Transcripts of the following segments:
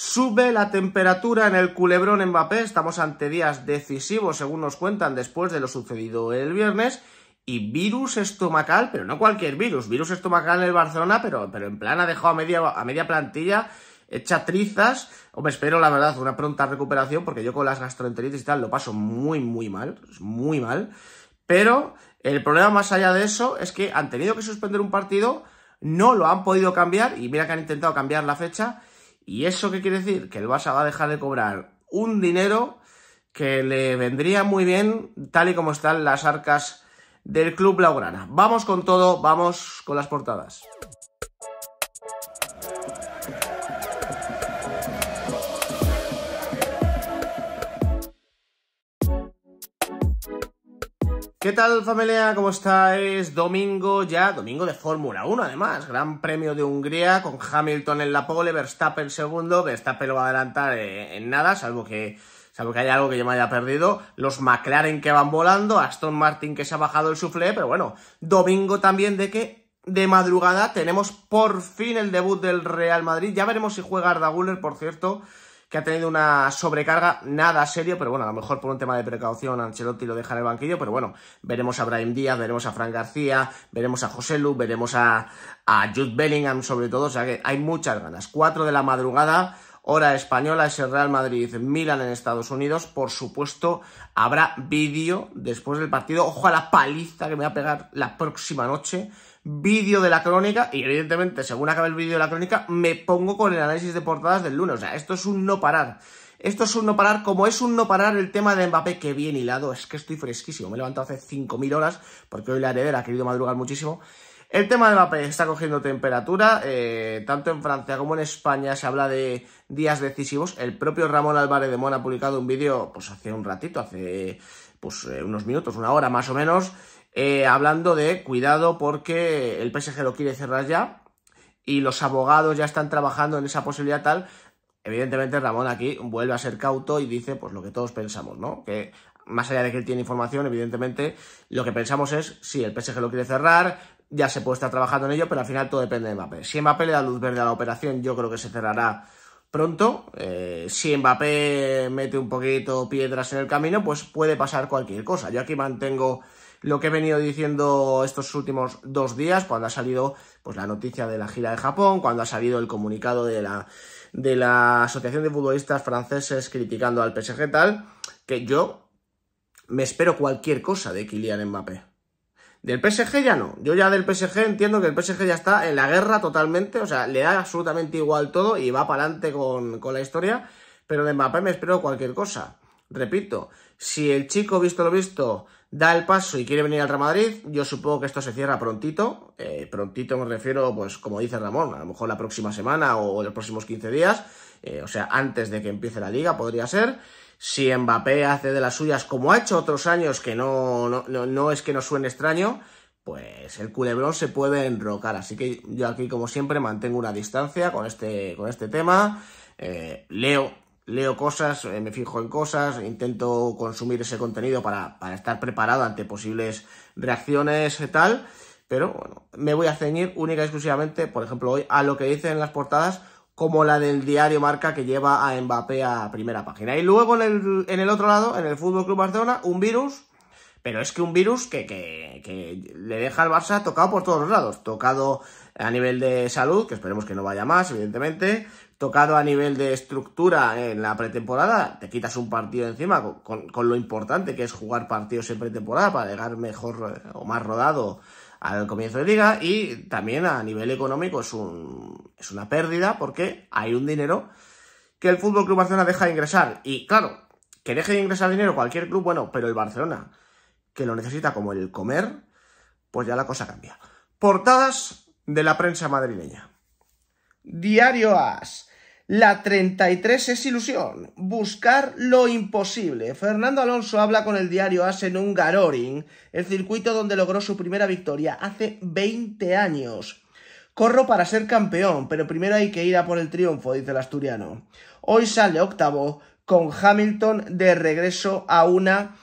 Sube la temperatura en el culebrón Mbappé, estamos ante días decisivos según nos cuentan después de lo sucedido el viernes, y virus estomacal, pero no cualquier virus, virus estomacal en el Barcelona, pero, pero en plan ha dejado a media, a media plantilla hecha trizas, o me espero la verdad una pronta recuperación, porque yo con las gastroenteritis y tal lo paso muy, muy mal, muy mal, pero el problema más allá de eso es que han tenido que suspender un partido, no lo han podido cambiar, y mira que han intentado cambiar la fecha, ¿Y eso qué quiere decir? Que el Barça va a dejar de cobrar un dinero que le vendría muy bien tal y como están las arcas del club Laurana. Vamos con todo, vamos con las portadas. ¿Qué tal familia? ¿Cómo estáis? Domingo ya, domingo de Fórmula 1 además, Gran Premio de Hungría con Hamilton en la pole, Verstappen segundo, Verstappen lo va a adelantar eh, en nada, salvo que, salvo que haya algo que yo me haya perdido, los McLaren que van volando, Aston Martin que se ha bajado el suflé, pero bueno, domingo también de que de madrugada tenemos por fin el debut del Real Madrid, ya veremos si juega Arda Guller, por cierto, que ha tenido una sobrecarga nada serio, pero bueno, a lo mejor por un tema de precaución Ancelotti lo deja en el banquillo, pero bueno, veremos a Brian Díaz, veremos a Frank García, veremos a José Lu, veremos a, a Jude Bellingham sobre todo, o sea que hay muchas ganas. 4 de la madrugada, hora española, es el Real Madrid-Milan en Estados Unidos. Por supuesto, habrá vídeo después del partido. Ojo a la paliza que me va a pegar la próxima noche vídeo de la crónica y evidentemente según acabe el vídeo de la crónica me pongo con el análisis de portadas del lunes. O sea, esto es un no parar. Esto es un no parar, como es un no parar el tema de Mbappé, que bien hilado, es que estoy fresquísimo, me he levantado hace 5.000 horas, porque hoy la heredera ha querido madrugar muchísimo. El tema de Mbappé está cogiendo temperatura, eh, tanto en Francia como en España se habla de días decisivos. El propio Ramón Álvarez de Mon ha publicado un vídeo, pues hace un ratito, hace pues eh, unos minutos, una hora más o menos, eh, hablando de cuidado porque el PSG lo quiere cerrar ya y los abogados ya están trabajando en esa posibilidad tal. Evidentemente Ramón aquí vuelve a ser cauto y dice pues lo que todos pensamos, ¿no? Que más allá de que él tiene información, evidentemente lo que pensamos es si el PSG lo quiere cerrar, ya se puede estar trabajando en ello, pero al final todo depende de Mbappé. Si Mbappé le da luz verde a la operación, yo creo que se cerrará pronto. Eh, si Mbappé mete un poquito piedras en el camino, pues puede pasar cualquier cosa. Yo aquí mantengo lo que he venido diciendo estos últimos dos días, cuando ha salido pues, la noticia de la gira de Japón, cuando ha salido el comunicado de la, de la Asociación de Futbolistas Franceses criticando al PSG tal, que yo me espero cualquier cosa de Kylian Mbappé. Del PSG ya no. Yo ya del PSG entiendo que el PSG ya está en la guerra totalmente. O sea, le da absolutamente igual todo y va para adelante con, con, la historia. Pero de Mbappé me espero cualquier cosa. Repito, si el chico, visto lo visto, da el paso y quiere venir al Real Madrid, yo supongo que esto se cierra prontito. Eh, prontito me refiero, pues como dice Ramón, a lo mejor la próxima semana o los próximos 15 días, eh, o sea, antes de que empiece la liga podría ser. Si Mbappé hace de las suyas como ha hecho otros años, que no, no, no, es que nos suene extraño, pues el culebrón se puede enrocar. Así que yo aquí, como siempre, mantengo una distancia con este, con este tema. Eh, leo leo cosas, eh, me fijo en cosas, intento consumir ese contenido para, estar preparado ante posibles reacciones y eh, tal. Pero bueno, me voy a ceñir única y exclusivamente, por ejemplo, hoy a lo que dicen las portadas, como la del diario Marca que lleva a Mbappé a primera página. Y luego en el, en el otro lado, en el Fútbol Club Barcelona, un virus pero es que un virus que, le deja al Barça tocado por todos los lados. Tocado a nivel de salud, que esperemos que no vaya más, evidentemente. Tocado a nivel de estructura en la pretemporada. Te quitas un partido encima con, lo importante que es jugar partidos en pretemporada para llegar mejor o más rodado al comienzo de liga. Y también a nivel económico es, un, es una pérdida porque hay un dinero que el Fútbol Club Barcelona deja de ingresar. Y claro, que deje de ingresar dinero cualquier club, bueno, pero el Barcelona que lo necesita como el comer, pues ya la cosa cambia. Portadas de la prensa madrileña. Diario As. La 33 es ilusión. Buscar lo imposible. Fernando Alonso habla con el diario As en un Garoring, el circuito donde logró su primera victoria hace 20 años. Corro para ser campeón, pero primero hay que ir a por el triunfo, dice el asturiano. Hoy sale octavo, con Hamilton de regreso a una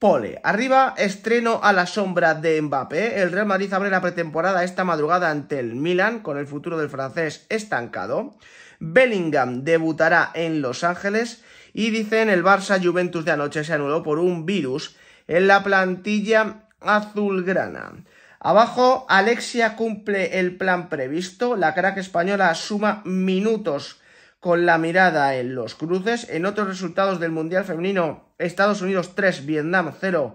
Pole. Arriba, estreno a la sombra de Mbappé. El Real Madrid abre la pretemporada esta madrugada ante el Milan, con el futuro del francés estancado. Bellingham debutará en Los Ángeles. Y dicen el Barça Juventus de anoche se anuló por un virus en la plantilla azulgrana. Abajo, Alexia cumple el plan previsto. La crack española suma minutos con la mirada en los cruces. En otros resultados del Mundial Femenino Estados Unidos 3, Vietnam 0,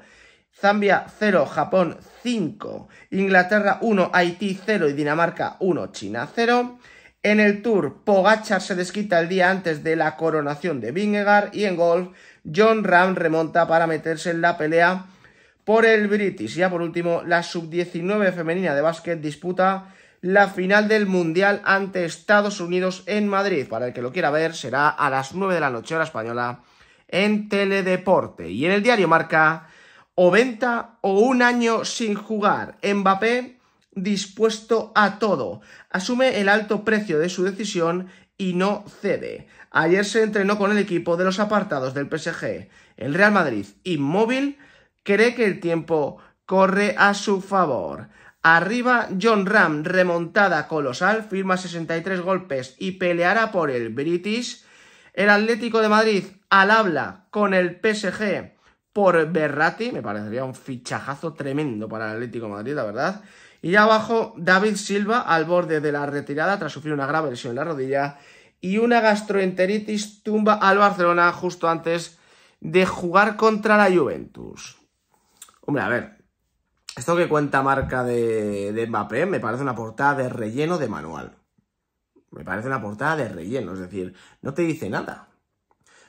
Zambia 0, Japón 5, Inglaterra 1, Haití 0 y Dinamarca 1, China 0. En el Tour, Pogachar se desquita el día antes de la coronación de Vingegaard y en golf, John Ram remonta para meterse en la pelea por el British. Ya por último, la sub-19 femenina de básquet disputa la final del Mundial ante Estados Unidos en Madrid. Para el que lo quiera ver, será a las 9 de la noche hora española en Teledeporte. Y en el diario marca o venta o un año sin jugar. Mbappé dispuesto a todo. Asume el alto precio de su decisión y no cede. Ayer se entrenó con el equipo de los apartados del PSG. El Real Madrid, inmóvil, cree que el tiempo corre a su favor. Arriba John Ram, remontada colosal, firma 63 golpes y peleará por el British. El Atlético de Madrid al habla con el PSG por Berratti me parecería un fichajazo tremendo para el Atlético de Madrid, la verdad. Y abajo, David Silva al borde de la retirada tras sufrir una grave lesión en la rodilla y una gastroenteritis tumba al Barcelona justo antes de jugar contra la Juventus. Hombre, a ver, esto que cuenta marca de Mbappé me parece una portada de relleno de manual. Me parece una portada de relleno, es decir, no te dice nada.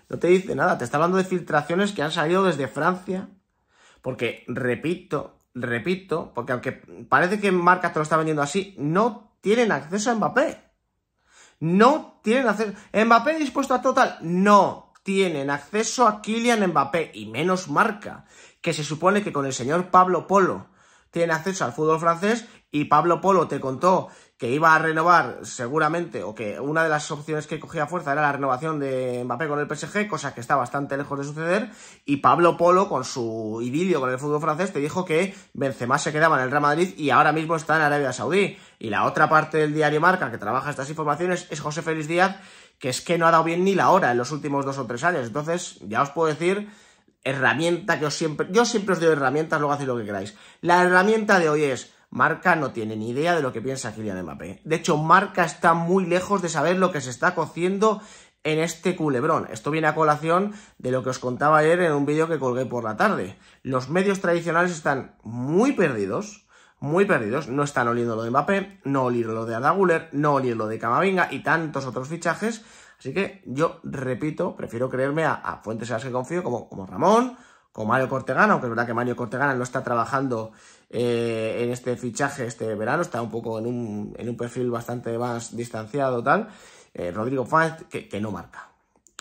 No te dice nada, te está hablando de filtraciones que han salido desde Francia. Porque, repito, repito, porque aunque parece que Marca te lo está vendiendo así, no tienen acceso a Mbappé. No tienen acceso. ¿Mbappé dispuesto a total? No tienen acceso a Kylian Mbappé, y menos marca, que se supone que con el señor Pablo Polo tiene acceso al fútbol francés, y Pablo Polo te contó que iba a renovar seguramente, o que una de las opciones que cogía fuerza era la renovación de Mbappé con el PSG, cosa que está bastante lejos de suceder, y Pablo Polo, con su idilio con el fútbol francés, te dijo que Benzema se quedaba en el Real Madrid y ahora mismo está en Arabia Saudí. Y la otra parte del diario Marca que trabaja estas informaciones es José Félix Díaz, que es que no ha dado bien ni la hora en los últimos dos o tres años. Entonces, ya os puedo decir herramienta que os siempre... Yo siempre os doy herramientas, luego hacéis lo que queráis. La herramienta de hoy es Marca no tiene ni idea de lo que piensa de Mbappé. De hecho, Marca está muy lejos de saber lo que se está cociendo en este culebrón. Esto viene a colación de lo que os contaba ayer en un vídeo que colgué por la tarde. Los medios tradicionales están muy perdidos, muy perdidos. No están oliendo lo de Mbappé, no oliendo lo de Adaguler, no oliendo lo de Camavinga y tantos otros fichajes. Así que yo repito, prefiero creerme a, fuentes a las que confío, como, como Ramón, como Mario Cortegana, aunque es verdad que Mario Cortegana no está trabajando eh, en este fichaje este verano, está un poco en un, en un perfil bastante más distanciado tal, eh, Rodrigo Fáez, que, no marca.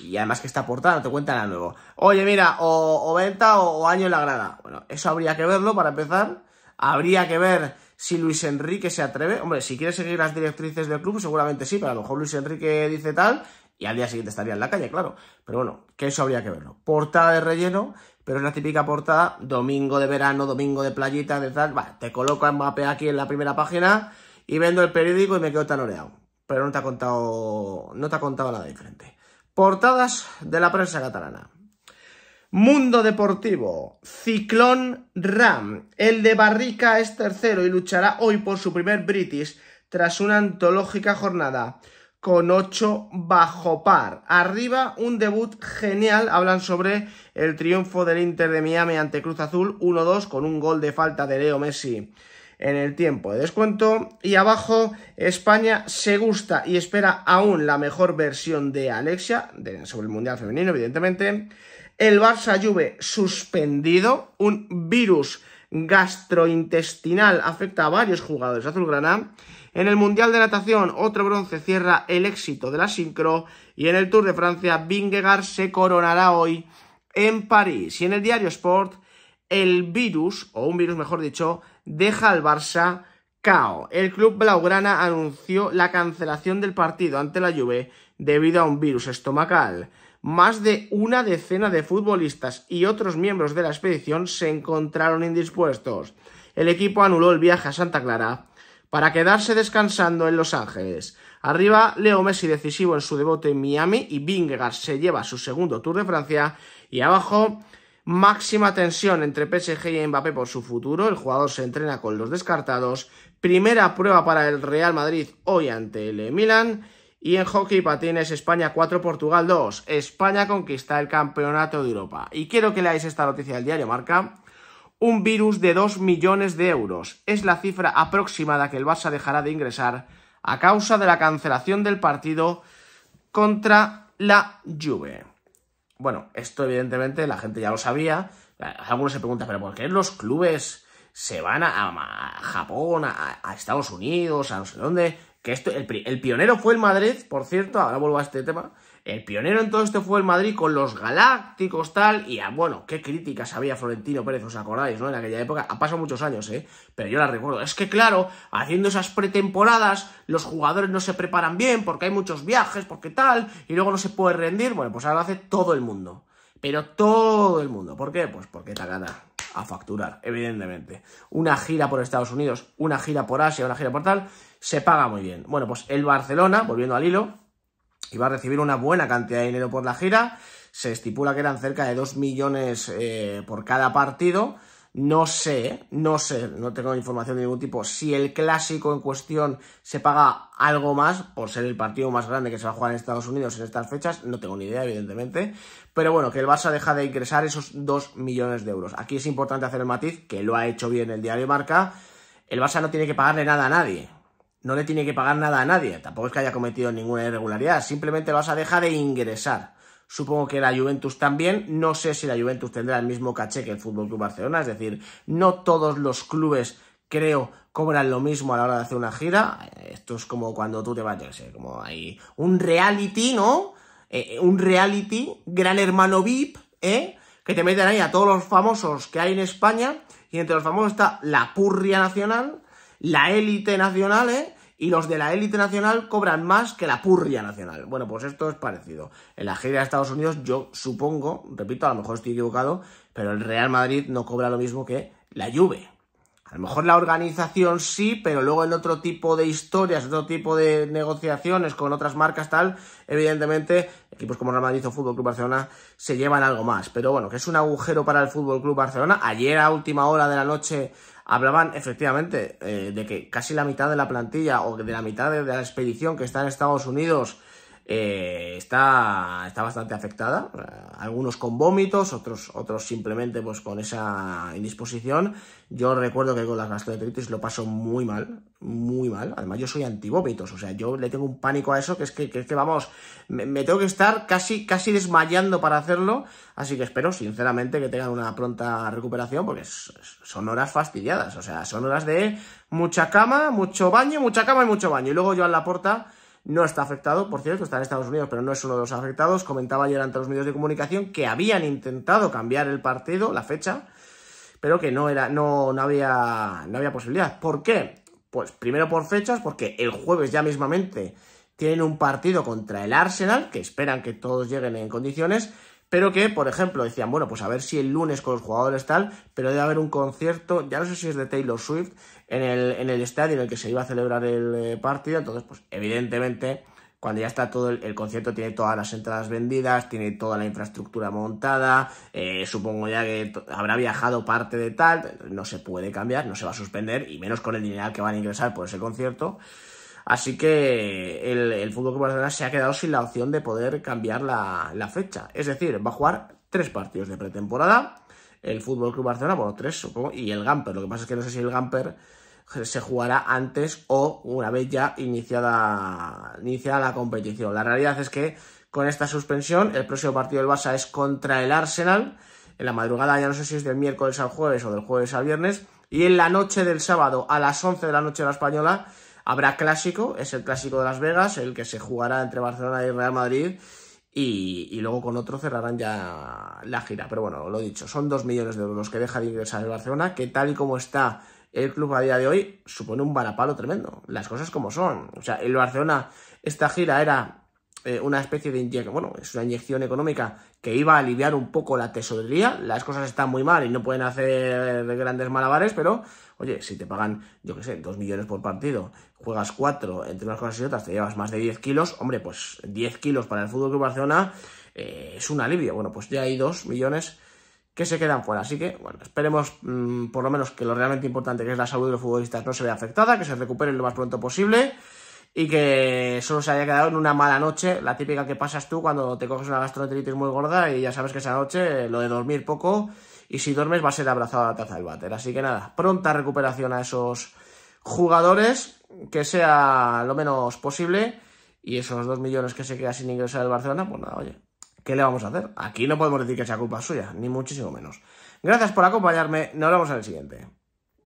Y además que está portada, no te cuenta nada nuevo. Oye, mira, o, venta o, o, año en la grada. Bueno, eso habría que verlo para empezar. Habría que ver si Luis Enrique se atreve. Hombre, si quiere seguir las directrices del club, seguramente sí, pero a lo mejor Luis Enrique dice tal y al día siguiente estaría en la calle, claro. Pero bueno, que eso habría que verlo. Portada de relleno, pero es la típica portada, domingo de verano, domingo de playita, de tal, te coloco en Mbappé aquí en la primera página y vendo el periódico y me quedo tan oreado. Pero no te ha contado, no te ha contado nada diferente. Portadas de la prensa catalana. Mundo Deportivo, Ciclón Ram. El de Barrica es tercero y luchará hoy por su primer British tras una antológica jornada con 8 bajo par. Arriba un debut genial, hablan sobre el triunfo del Inter de Miami ante Cruz Azul 1-2 con un gol de falta de Leo Messi en el tiempo de descuento. Y abajo España se gusta y espera aún la mejor versión de Alexia sobre el Mundial Femenino, evidentemente. El Barça Juve suspendido, un virus gastrointestinal afecta a varios jugadores azulgrana en el Mundial de Natación, otro bronce cierra el éxito de la sincro. Y en el Tour de Francia, Vingegaard se coronará hoy en París. Y en el diario Sport, el virus, o un virus mejor dicho, deja al Barça cao. El club blaugrana anunció la cancelación del partido ante la Juve debido a un virus estomacal. Más de una decena de futbolistas y otros miembros de la expedición se encontraron indispuestos. El equipo anuló el viaje a Santa Clara para quedarse descansando en Los Ángeles. Arriba, Leo Messi decisivo en su debut en Miami y Vingegaard se lleva su segundo Tour de Francia. Y abajo, máxima tensión entre PSG y Mbappé por su futuro. El jugador se entrena con los descartados. Primera prueba para el Real Madrid hoy ante el Milan. Y en hockey patines España 4, Portugal 2. España conquista el campeonato de Europa. Y quiero que leáis esta noticia del diario Marca un virus de 2 millones de euros. Es la cifra aproximada que el Barça dejará de ingresar a causa de la cancelación del partido contra la Juve. Bueno, esto evidentemente la gente ya lo sabía. Algunos se preguntan, pero ¿por qué los clubes se van a, Japón, a, Estados Unidos, a no sé dónde? Que este, el, pionero fue el Madrid, por cierto, ahora vuelvo a este tema. El pionero en todo esto fue el Madrid con los galácticos tal, y ah, bueno, qué críticas había Florentino Pérez, os acordáis, ¿no? En aquella época, ha pasado muchos años, ¿eh? Pero yo la recuerdo. Es que claro, haciendo esas pretemporadas, los jugadores no se preparan bien porque hay muchos viajes, porque tal, y luego no se puede rendir. Bueno, pues ahora lo hace todo el mundo. Pero todo el mundo. ¿Por qué? Pues porque gana a facturar, evidentemente. Una gira por Estados Unidos, una gira por Asia, una gira por tal se paga muy bien. Bueno, pues el Barcelona, volviendo al hilo, iba a recibir una buena cantidad de dinero por la gira. Se estipula que eran cerca de 2 millones eh, por cada partido. No sé, no sé, no tengo información de ningún tipo. Si el clásico en cuestión se paga algo más, por ser el partido más grande que se va a jugar en Estados Unidos en estas fechas, no tengo ni idea, evidentemente. Pero bueno, que el Barça deja de ingresar esos 2 millones de euros. Aquí es importante hacer el matiz, que lo ha hecho bien el diario Marca. El Barça no tiene que pagarle nada a nadie no le tiene que pagar nada a nadie. Tampoco es que haya cometido ninguna irregularidad. Simplemente vas a dejar de ingresar. Supongo que la Juventus también. No sé si la Juventus tendrá el mismo caché que el Fútbol Club Barcelona. Es decir, no todos los clubes, creo, cobran lo mismo a la hora de hacer una gira. Esto es como cuando tú te vas, como hay un reality, ¿no? Eh, eh, un reality, gran hermano VIP, ¿eh? Que te meten ahí a todos los famosos que hay en España. Y entre los famosos está la Purria Nacional la élite nacional, ¿eh? y los de la élite nacional cobran más que la purria nacional. Bueno, pues esto es parecido. En la gira de Estados Unidos, yo supongo, repito, a lo mejor estoy equivocado, pero el Real Madrid no cobra lo mismo que la Juve. A lo mejor la organización sí, pero luego en otro tipo de historias, otro tipo de negociaciones con otras marcas tal, evidentemente equipos como Real Madrid o Fútbol Club Barcelona se llevan algo más. Pero bueno, que es un agujero para el Fútbol Club Barcelona. Ayer a última hora de la noche hablaban efectivamente eh, de que casi la mitad de la plantilla o de la mitad de la expedición que está en Estados Unidos eh, está, está bastante afectada, eh, algunos con vómitos, otros, otros simplemente pues, con esa indisposición. Yo recuerdo que con las gastroenteritis lo paso muy mal, muy mal. Además, yo soy antivómitos, o sea, yo le tengo un pánico a eso que es que, vamos, me, tengo que estar casi, casi desmayando para hacerlo. Así que espero, sinceramente, que tengan una pronta recuperación porque son horas fastidiadas, o sea, son horas de mucha cama, mucho baño, mucha cama y mucho baño. Y luego yo a la puerta no está afectado, por cierto, está en Estados Unidos, pero no es uno de los afectados. Comentaba ayer ante los medios de comunicación que habían intentado cambiar el partido, la fecha, pero que no, era, no, no, había, no había posibilidad. ¿Por qué? Pues primero por fechas, porque el jueves ya mismamente tienen un partido contra el Arsenal, que esperan que todos lleguen en condiciones, pero que, por ejemplo, decían, bueno, pues a ver si el lunes con los jugadores tal, pero debe haber un concierto, ya no sé si es de Taylor Swift, en el, en el estadio en el que se iba a celebrar el eh, partido, entonces, pues evidentemente, cuando ya está todo el, concierto, tiene todas las entradas vendidas, tiene toda la infraestructura montada, eh, supongo ya que habrá viajado parte de tal, no se puede cambiar, no se va a suspender, y menos con el dinero que van a ingresar por ese concierto. Así que el, el Fútbol Barcelona se ha quedado sin la opción de poder cambiar la, fecha. Es decir, va a jugar tres partidos de pretemporada. El Fútbol Club Barcelona, bueno, tres supongo, y el Gamper. Lo que pasa es que no sé si el Gamper se jugará antes o una vez ya iniciada, iniciada la competición. La realidad es que con esta suspensión, el próximo partido del Barça es contra el Arsenal. En la madrugada, ya no sé si es del miércoles al jueves o del jueves al viernes. Y en la noche del sábado, a las 11 de la noche de la española, Habrá clásico, es el clásico de Las Vegas, el que se jugará entre Barcelona y Real Madrid. Y, luego con otro cerrarán ya la gira. Pero bueno, lo dicho, son 2 millones de euros los que deja de ingresar el Barcelona, que tal y como está el club a día de hoy, supone un varapalo tremendo. Las cosas como son. O sea, el Barcelona, esta gira era eh, una especie de inyección, bueno, es una inyección económica que iba a aliviar un poco la tesorería. Las cosas están muy mal y no pueden hacer grandes malabares, pero oye, si te pagan, yo qué sé, dos millones por partido, juegas cuatro, entre unas cosas y otras te llevas más de 10 kilos, hombre, pues 10 kilos para el Fútbol Club Barcelona eh, es un alivio. Bueno, pues ya hay dos millones que se quedan fuera. Así que, bueno, esperemos mm, por lo menos que lo realmente importante que es la salud de los futbolistas no se vea afectada, que se recuperen lo más pronto posible y que solo se haya quedado en una mala noche, la típica que pasas tú cuando te coges una gastroenteritis muy gorda y ya sabes que esa noche eh, lo de dormir poco y si duermes va a ser abrazado a la taza del váter. Así que nada, pronta recuperación a esos jugadores, que sea lo menos posible y esos dos millones que se quedan sin ingresar el Barcelona, pues nada, oye, ¿qué le vamos a hacer? Aquí no podemos decir que sea culpa suya, ni muchísimo menos. Gracias por acompañarme, nos vemos en el siguiente.